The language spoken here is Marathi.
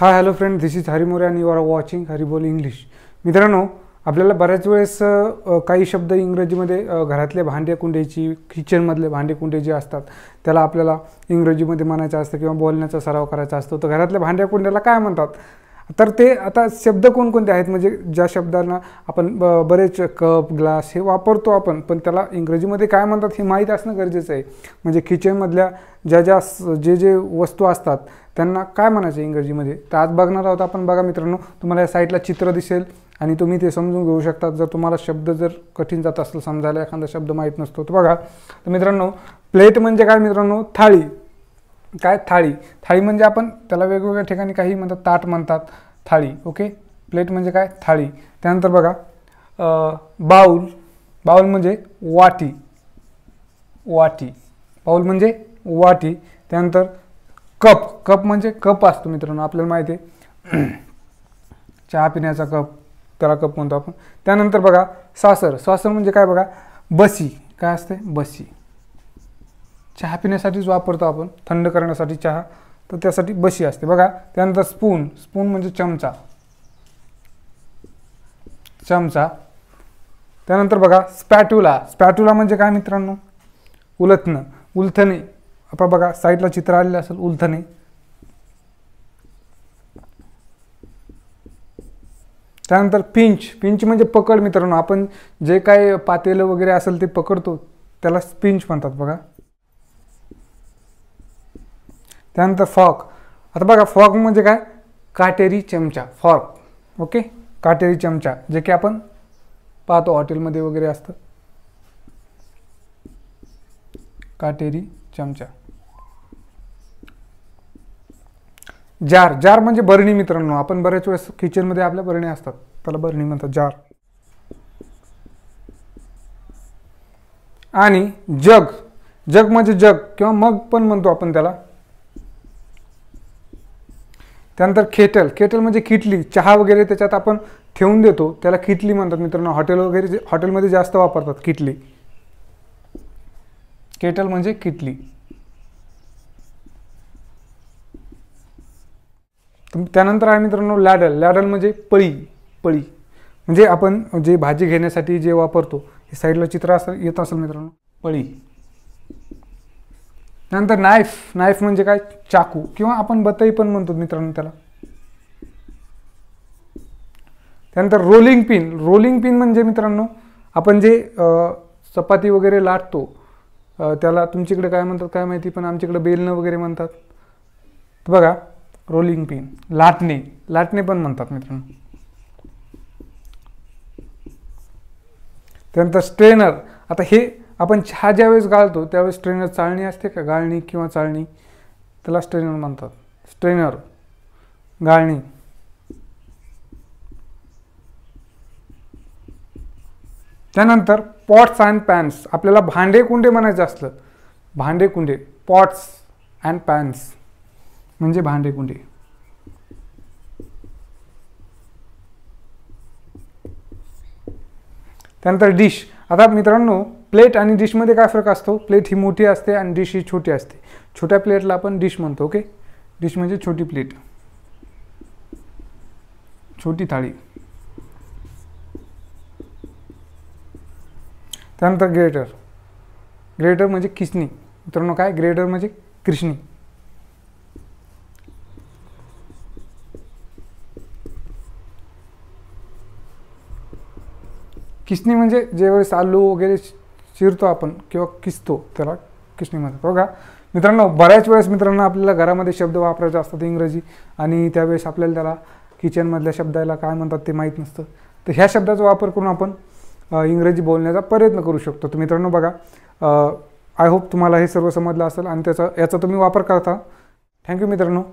high hello friend this is Hari More आणि you are watching Bol English मित्रांनो आपल्याला बऱ्याच वेळेस काही शब्द इंग्रजीमध्ये घरातले भांडे कुंडेची किचनमधले भांडे कुंडे जे असतात त्याला आपल्याला इंग्रजीमध्ये म्हणायचं असतं किंवा बोलण्याचा सराव करायचा असतो तर घरातल्या भांड्या कुंड्याला काय म्हणतात तर ते आता शब्द कोणकोणते आहेत म्हणजे ज्या शब्दांना आपण ब बरेच कप ग्लास हे वापरतो आपण पण त्याला इंग्रजीमध्ये काय म्हणतात हे माहीत असणं गरजेचं आहे म्हणजे किचनमधल्या ज्या ज्या जे जे वस्तू असतात त्यांना काय म्हणायचं इंग्रजीमध्ये तर आज बघणार आहोत आपण बघा मित्रांनो तुम्हाला या साईटला चित्र दिसेल आणि तुम्ही ते समजून घेऊ शकतात जर तुम्हाला शब्द जर कठीण जात असेल समजायला एखादा शब्द माहीत नसतो तर बघा तर मित्रांनो प्लेट म्हणजे काय मित्रांनो थाळी काय थाळी थाळी म्हणजे आपण त्याला वेगवेगळ्या ठिकाणी काही म्हणतात ताट म्हणतात थाळी ओके प्लेट म्हणजे काय थाळी त्यानंतर बघा बाऊल बाऊल म्हणजे वाटी वाटी बाऊल म्हणजे वाटी त्यानंतर कप कप म्हणजे कप असतो मित्रांनो आपल्याला माहिती आहे चहा पिण्याचा कप त्याला कप म्हणतो आपण त्यानंतर बघा सासर सासर म्हणजे काय बघा बसी काय असते बसी चहा पिण्यासाठीच वापरतो आपण थंड करण्यासाठी चहा तर त्यासाठी बशी असते बघा त्यानंतर स्पून स्पून म्हणजे चमचा चमचा त्यानंतर बघा स्पॅटुला स्पॅटुला म्हणजे काय मित्रांनो उलथणं उलथणे आपण बघा साईडला चित्र आलेलं असेल उलथणे त्यानंतर पिंच पिंच म्हणजे पकड मित्रांनो आपण जे काय पातेलं वगैरे असेल ते पकडतो त्याला पिंच म्हणतात बघा त्यानंतर फॉक आता बघा फॉक म्हणजे काय काटेरी चमचा फॉक ओके काटेरी चमचा जे की आपण पाहतो हॉटेलमध्ये वगैरे असतं काटेरी चमचा जार जार म्हणजे बरणी मित्रांनो आपण बऱ्याच वेळेस किचनमध्ये आपल्या बरणी असतात त्याला बरणी म्हणतात जार आणि जग जग म्हणजे जग किंवा मग पण म्हणतो आपण त्याला त्यानंतर खेटल खेटल म्हणजे किटली चहा वगैरे त्याच्यात आपण ठेवून देतो त्याला किटली म्हणतात मित्रांनो हॉटेल वगैरे हॉटेलमध्ये जास्त वापरतात किटली केटल म्हणजे किटली त्यानंतर आहे मित्रांनो लॅडल लॅडल म्हणजे पळी पळी म्हणजे आपण जे भाजी घेण्यासाठी जे वापरतो हे साईडला चित्र असं येत असेल मित्रांनो पळी नंतर नाईफ नाईफ म्हणजे काय चाकू किंवा आपण बतई पण म्हणतो मित्रांनो त्याला त्यानंतर रोलिंग पिन रोलिंग पिन म्हणजे मित्रांनो आपण जे चपाती वगैरे लाटतो त्याला तुमच्याकडे काय म्हणतात काय माहिती पण आमच्याकडे बेलनं वगैरे म्हणतात बघा रोलिंग पिन लाटणे लाटणे पण म्हणतात मित्रांनो त्यानंतर स्ट्रेनर आता हे आपण चहा ज्यावेळेस गाळतो त्यावेळेस स्ट्रेनर चाळणी असते का गाळणी किंवा चाळणी त्याला स्ट्रेनर म्हणतात स्ट्रेनर गाळणी त्यानंतर पॉट्स अँड पॅन्स आपल्याला भांडे कुंडे म्हणायचं असलं भांडे कुंडे पॉट्स अँड पॅन्स म्हणजे भांडे कुंडे त्यानंतर डिश आता मित्रांनो प्लेट आणि डिशमध्ये काय फरक असतो प्लेट ही मोठी असते आणि डिश ही छोटी असते छोट्या प्लेटला आपण डिश म्हणतो ओके डिश म्हणजे छोटी प्लेट छोटी थाळी त्यानंतर ग्रेटर ग्रेटर म्हणजे किसणी मित्रांनो काय ग्रेटर म्हणजे कृष्णी किसणी म्हणजे वेळेस आलू वगैरे चिरतो आपण किंवा किसतो त्याला किसणी म्हणतात बघा मित्रांनो बऱ्याच वेळेस मित्रांनो आपल्याला घरामध्ये शब्द वापरायचे असतात इंग्रजी आणि त्यावेळेस आपल्याला त्याला किचनमधल्या शब्दाला काय म्हणतात ते माहीत नसतं तर ह्या शब्दाचा वापर करून आपण इंग्रजी बोलण्याचा प्रयत्न करू शकतो तर मित्रांनो बघा आय होप तुम्हाला हे सर्व समजलं असेल आणि त्याचा याचा तुम्ही वापर करता थँक्यू मित्रांनो